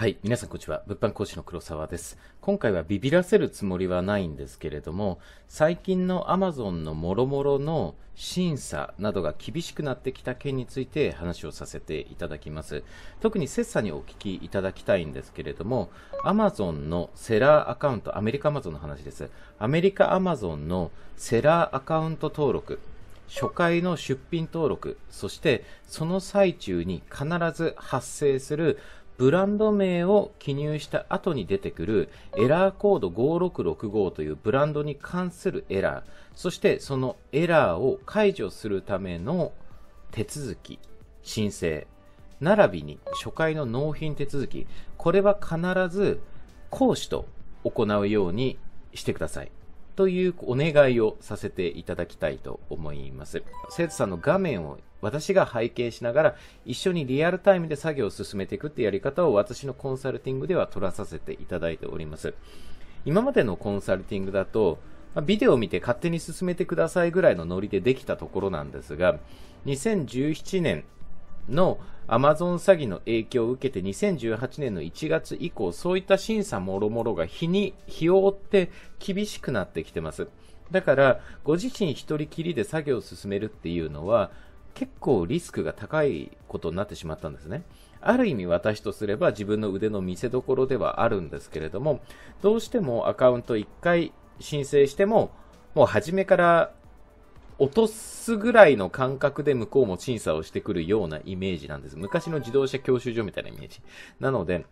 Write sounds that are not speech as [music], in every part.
はい。皆さん、こんにちは。物販講師の黒沢です。今回はビビらせるつもりはないんですけれども、最近の Amazon のもろの審査などが厳しくなってきた件について話をさせていただきます。特に切磋にお聞きいただきたいんですけれども、Amazon のセラーアカウント、アメリカ Amazon の話です。アメリカ Amazon のセラーアカウント登録、初回の出品登録、そしてその最中に必ず発生するブランド名を記入した後に出てくるエラーコード5665というブランドに関するエラー、そしてそのエラーを解除するための手続き、申請、並びに初回の納品手続き、これは必ず講師と行うようにしてください。というお願いをさせていただきたいと思います。生徒さんの画面を私が拝見しながら一緒にリアルタイムで作業を進めていくってやり方を私のコンサルティングでは取らさせていただいております。今までのコンサルティングだと、ビデオを見て勝手に進めてくださいぐらいのノリでできたところなんですが、2017年のアマゾン詐欺の影響を受けて2018年の1月以降、そういった審査もろもろが日に、日を追って厳しくなってきてます。だから、ご自身一人きりで作業を進めるっていうのは、結構リスクが高いことになってしまったんですね。ある意味私とすれば自分の腕の見せどころではあるんですけれども、どうしてもアカウント1回申請しても、もう初めから落とすぐらいの感覚で向こうも審査をしてくるようなイメージなんです。昔の自動車教習所みたいなイメージ。なので、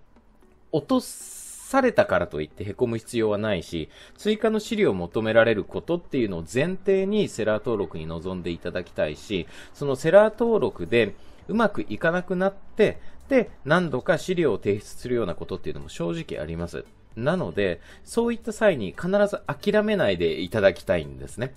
落とされたからといって凹む必要はないし、追加の資料を求められることっていうのを前提にセラー登録に臨んでいただきたいし、そのセラー登録でうまくいかなくなって、で、何度か資料を提出するようなことっていうのも正直あります。なので、そういった際に必ず諦めないでいただきたいんですね。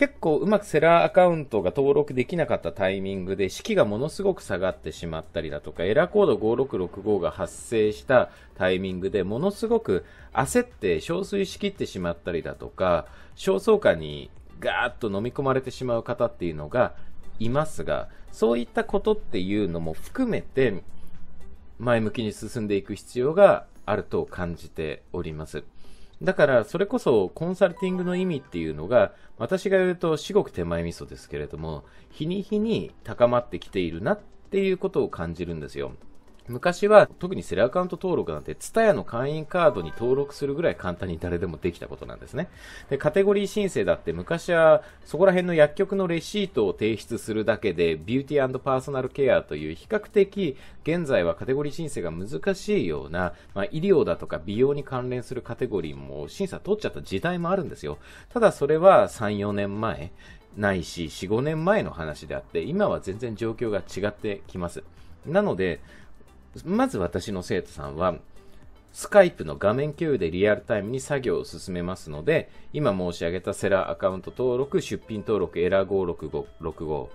結構うまくセラーアカウントが登録できなかったタイミングで式がものすごく下がってしまったりだとかエラーコード5665が発生したタイミングでものすごく焦って憔悴しきってしまったりだとか焦燥感にガーッと飲み込まれてしまう方っていうのがいますがそういったことっていうのも含めて前向きに進んでいく必要があると感じております。だから、それこそコンサルティングの意味っていうのが、私が言うと至極手前味噌ですけれども、日に日に高まってきているなっていうことを感じるんですよ。昔は特にセルアカウント登録なんて、TSUTAYA の会員カードに登録するぐらい簡単に誰でもできたことなんですね。で、カテゴリー申請だって昔はそこら辺の薬局のレシートを提出するだけで、ビューティーパーソナルケアという比較的現在はカテゴリー申請が難しいような、まあ、医療だとか美容に関連するカテゴリーも審査取っちゃった時代もあるんですよ。ただそれは3、4年前、ないし、4、5年前の話であって、今は全然状況が違ってきます。なので、まず私の生徒さんは、スカイプの画面共有でリアルタイムに作業を進めますので、今申し上げたセラアカウント登録、出品登録、エラー5665、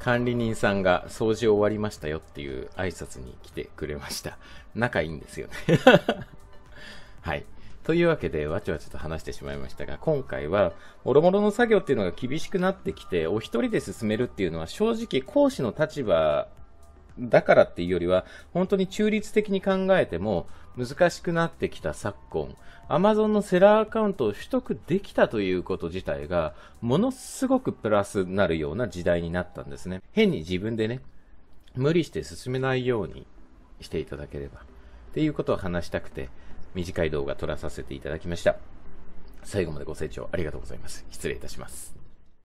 管理人さんが掃除終わりましたよっていう挨拶に来てくれました。仲いいんですよね [laughs] はい。というわけで、わちゃわちゃと話してしまいましたが、今回は、もろもろの作業っていうのが厳しくなってきて、お一人で進めるっていうのは正直講師の立場だからっていうよりは、本当に中立的に考えても、難しくなってきた昨今、Amazon のセラーアカウントを取得できたということ自体が、ものすごくプラスになるような時代になったんですね。変に自分でね、無理して進めないようにしていただければ。っていうことを話したくて、短い動画撮らさせていただきました。最後までご清聴ありがとうございます。失礼いたします。